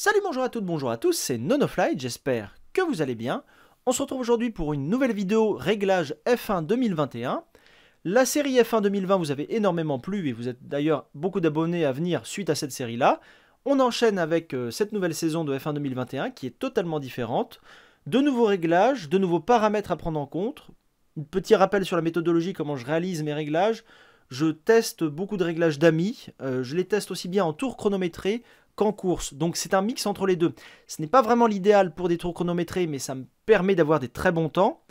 Salut, bonjour à toutes, bonjour à tous, c'est Nonoflight, j'espère que vous allez bien. On se retrouve aujourd'hui pour une nouvelle vidéo réglage F1 2021. La série F1 2020 vous avez énormément plu et vous êtes d'ailleurs beaucoup d'abonnés à venir suite à cette série-là. On enchaîne avec euh, cette nouvelle saison de F1 2021 qui est totalement différente. De nouveaux réglages, de nouveaux paramètres à prendre en compte. petit rappel sur la méthodologie, comment je réalise mes réglages. Je teste beaucoup de réglages d'amis. Euh, je les teste aussi bien en tour chronométré en course. Donc c'est un mix entre les deux. Ce n'est pas vraiment l'idéal pour des tours chronométrés, mais ça me permet d'avoir des très bons temps.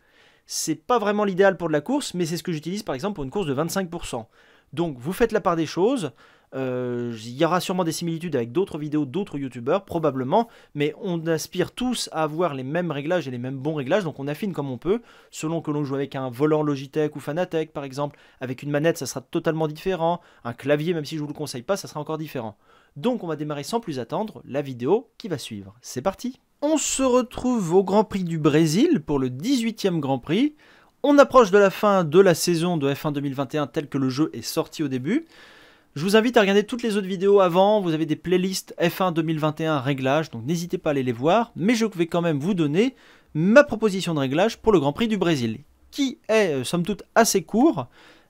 C'est pas vraiment l'idéal pour de la course, mais c'est ce que j'utilise par exemple pour une course de 25%. Donc vous faites la part des choses. Euh, il y aura sûrement des similitudes avec d'autres vidéos d'autres youtubeurs, probablement, mais on aspire tous à avoir les mêmes réglages et les mêmes bons réglages, donc on affine comme on peut, selon que l'on joue avec un volant Logitech ou Fanatec par exemple, avec une manette ça sera totalement différent, un clavier même si je vous le conseille pas, ça sera encore différent. Donc on va démarrer sans plus attendre la vidéo qui va suivre. C'est parti On se retrouve au Grand Prix du Brésil pour le 18e Grand Prix. On approche de la fin de la saison de F1 2021 telle que le jeu est sorti au début. Je vous invite à regarder toutes les autres vidéos avant, vous avez des playlists F1 2021 réglages, donc n'hésitez pas à aller les voir, mais je vais quand même vous donner ma proposition de réglage pour le Grand Prix du Brésil, qui est euh, somme toute assez court,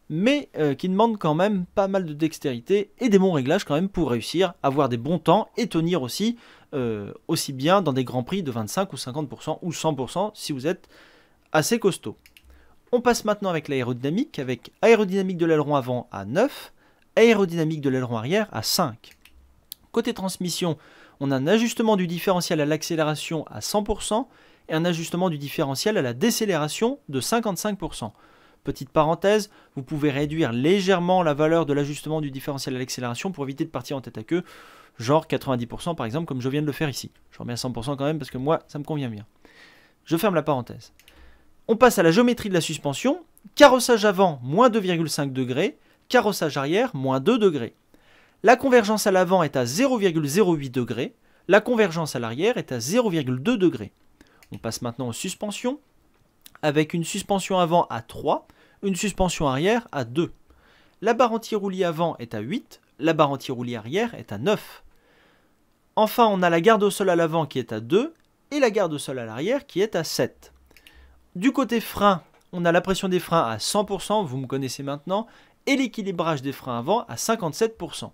mais euh, qui demande quand même pas mal de dextérité et des bons réglages quand même pour réussir, avoir des bons temps et tenir aussi, euh, aussi bien dans des grands prix de 25 ou 50% ou 100% si vous êtes assez costaud. On passe maintenant avec l'aérodynamique, avec aérodynamique de l'aileron avant à 9, aérodynamique de l'aileron arrière à 5. Côté transmission, on a un ajustement du différentiel à l'accélération à 100% et un ajustement du différentiel à la décélération de 55%. Petite parenthèse, vous pouvez réduire légèrement la valeur de l'ajustement du différentiel à l'accélération pour éviter de partir en tête à queue, genre 90% par exemple, comme je viens de le faire ici. Je remets à 100% quand même parce que moi, ça me convient bien. Je ferme la parenthèse. On passe à la géométrie de la suspension. Carrossage avant, moins 2,5 degrés carrossage arrière, moins 2 degrés. La convergence à l'avant est à 0,08 degrés, la convergence à l'arrière est à 0,2 degrés. On passe maintenant aux suspensions, avec une suspension avant à 3, une suspension arrière à 2. La barre anti-roulis avant est à 8, la barre anti-roulis arrière est à 9. Enfin, on a la garde au sol à l'avant qui est à 2 et la garde au sol à l'arrière qui est à 7. Du côté frein, on a la pression des freins à 100%, vous me connaissez maintenant, et l'équilibrage des freins avant à 57%.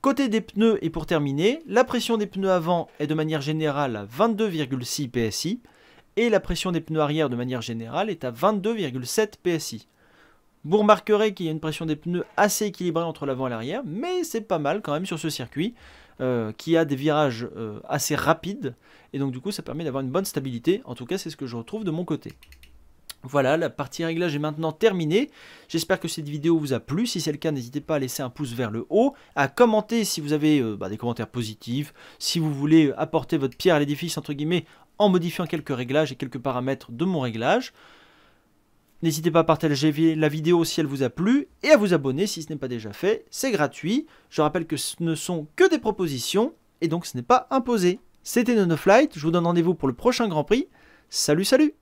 Côté des pneus et pour terminer, la pression des pneus avant est de manière générale à 22,6 PSI et la pression des pneus arrière de manière générale est à 22,7 PSI. Vous remarquerez qu'il y a une pression des pneus assez équilibrée entre l'avant et l'arrière, mais c'est pas mal quand même sur ce circuit euh, qui a des virages euh, assez rapides et donc du coup ça permet d'avoir une bonne stabilité. En tout cas, c'est ce que je retrouve de mon côté. Voilà, la partie réglage est maintenant terminée. J'espère que cette vidéo vous a plu. Si c'est le cas, n'hésitez pas à laisser un pouce vers le haut, à commenter si vous avez euh, bah, des commentaires positifs, si vous voulez apporter votre pierre à l'édifice, entre guillemets, en modifiant quelques réglages et quelques paramètres de mon réglage. N'hésitez pas à partager la vidéo si elle vous a plu et à vous abonner si ce n'est pas déjà fait. C'est gratuit. Je rappelle que ce ne sont que des propositions et donc ce n'est pas imposé. C'était Nonoflight. Je vous donne rendez-vous pour le prochain Grand Prix. Salut, salut